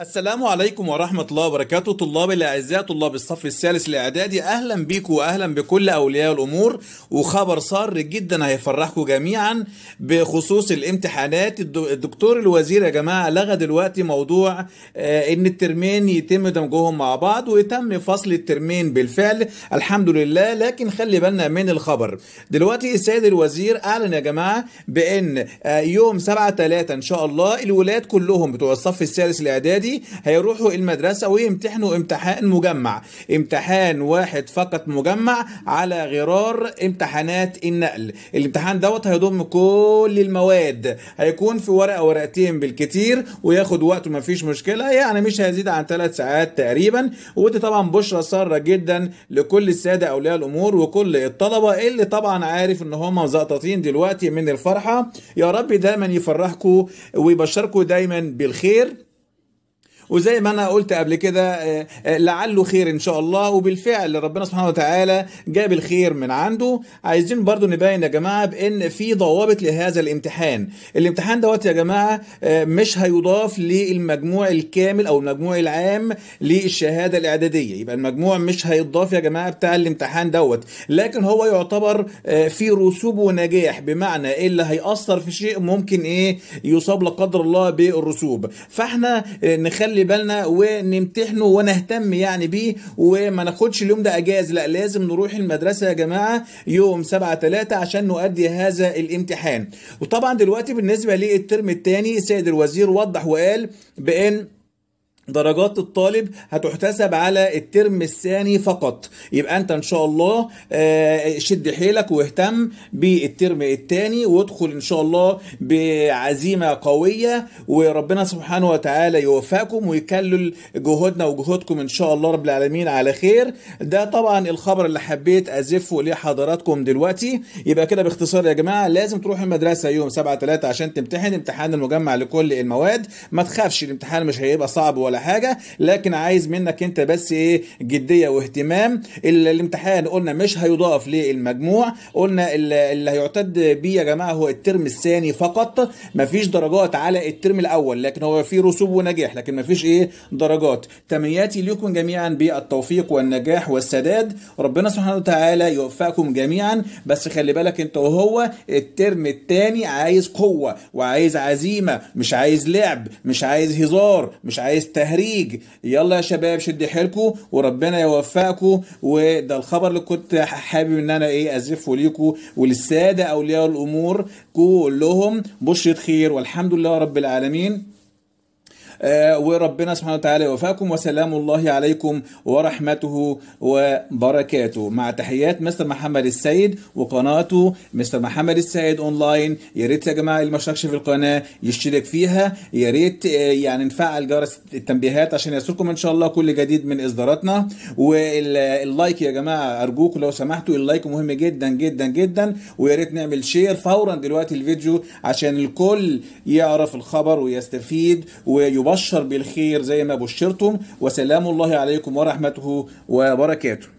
السلام عليكم ورحمة الله وبركاته طلاب الأعزاء طلاب الصف الثالث الإعدادي أهلا بيكم وأهلا بكل أولياء الأمور وخبر سار جدا هيفرحكم جميعا بخصوص الامتحانات الدكتور الوزير يا جماعة لغى دلوقتي موضوع آه، إن الترمين يتم دمجهم مع بعض ويتم فصل الترمين بالفعل الحمد لله لكن خلي بالنا من الخبر دلوقتي السيد الوزير أعلن يا جماعة بأن آه، يوم 7 3 إن شاء الله الولاد كلهم بتوع الصف الثالث الإعدادي دي هيروحوا المدرسه ويمتحنوا امتحان مجمع امتحان واحد فقط مجمع على غرار امتحانات النقل الامتحان دوت هيضم كل المواد هيكون في ورقه ورقتين بالكتير وياخد وقت فيش مشكله يعني مش هيزيد عن ثلاث ساعات تقريبا ودي طبعا بشرى ساره جدا لكل الساده اولياء الامور وكل الطلبه اللي طبعا عارف ان هم زقطاطين دلوقتي من الفرحه يا رب دايما يفرحكم ويبشركم دايما بالخير وزي ما انا قلت قبل كده آه، آه، لعله خير ان شاء الله وبالفعل ربنا سبحانه وتعالى جاب الخير من عنده عايزين برضو نبين يا جماعه بان في ضوابط لهذا الامتحان الامتحان دوت يا جماعه آه، مش هيضاف للمجموع الكامل او المجموع العام للشهاده الاعداديه يبقى المجموع مش هيتضاف يا جماعه بتاع الامتحان دوت لكن هو يعتبر في رسوب ونجاح بمعنى اللي هيأثر في شيء ممكن ايه يصاب لا قدر الله بالرسوب فاحنا نخلي بالنا ونمتحنه ونهتم يعني بيه وما ناخدش اليوم ده اجازه لا لازم نروح المدرسه يا جماعه يوم 7 3 عشان نؤدي هذا الامتحان وطبعا دلوقتي بالنسبه للترم الثاني السيد الوزير وضح وقال بان درجات الطالب هتحتسب على الترم الثاني فقط يبقى انت ان شاء الله آه، شد حيلك واهتم بالترم الثاني وادخل ان شاء الله بعزيمه قويه وربنا سبحانه وتعالى يوفقكم ويكلل جهودنا وجهودكم ان شاء الله رب العالمين على خير ده طبعا الخبر اللي حبيت ازفه لحضراتكم دلوقتي يبقى كده باختصار يا جماعه لازم تروح المدرسه يوم 7 3 عشان تمتحن امتحان المجمع لكل المواد ما تخافش الامتحان مش هيبقى صعب ولا ولا حاجه لكن عايز منك انت بس ايه جديه واهتمام الامتحان قلنا مش هيضاف للمجموع قلنا اللي هيعتد بيه يا جماعه هو الترم الثاني فقط مفيش درجات على الترم الاول لكن هو في رسوب ونجاح لكن مفيش ايه درجات تمنياتي لكم جميعا بالتوفيق والنجاح والسداد ربنا سبحانه وتعالى يوفقكم جميعا بس خلي بالك انت وهو الترم الثاني عايز قوه وعايز عزيمه مش عايز لعب مش عايز هزار مش عايز تهديد تهريج يلا يا شباب شد حيلكم وربنا يوفقكم وده الخبر اللي كنت حابب ان انا ايه ازفه ليكم وللساده اولياء الامور كلهم بشره خير والحمد لله رب العالمين آه، وربنا سبحانه وتعالى يوفقكم وسلام الله عليكم ورحمته وبركاته مع تحيات مستر محمد السيد وقناته مستر محمد السيد اونلاين يا ريت يا جماعه اللي ما اشتركش في القناه يشترك فيها يا ريت آه، يعني نفعل جرس التنبيهات عشان يصلكم ان شاء الله كل جديد من اصداراتنا واللايك يا جماعه ارجوكم لو سمحتوا اللايك مهم جدا جدا جدا ويا ريت نعمل شير فورا دلوقتي الفيديو عشان الكل يعرف الخبر ويستفيد ويبقى يبشر بالخير زي ما بشرتم وسلام الله عليكم ورحمته وبركاته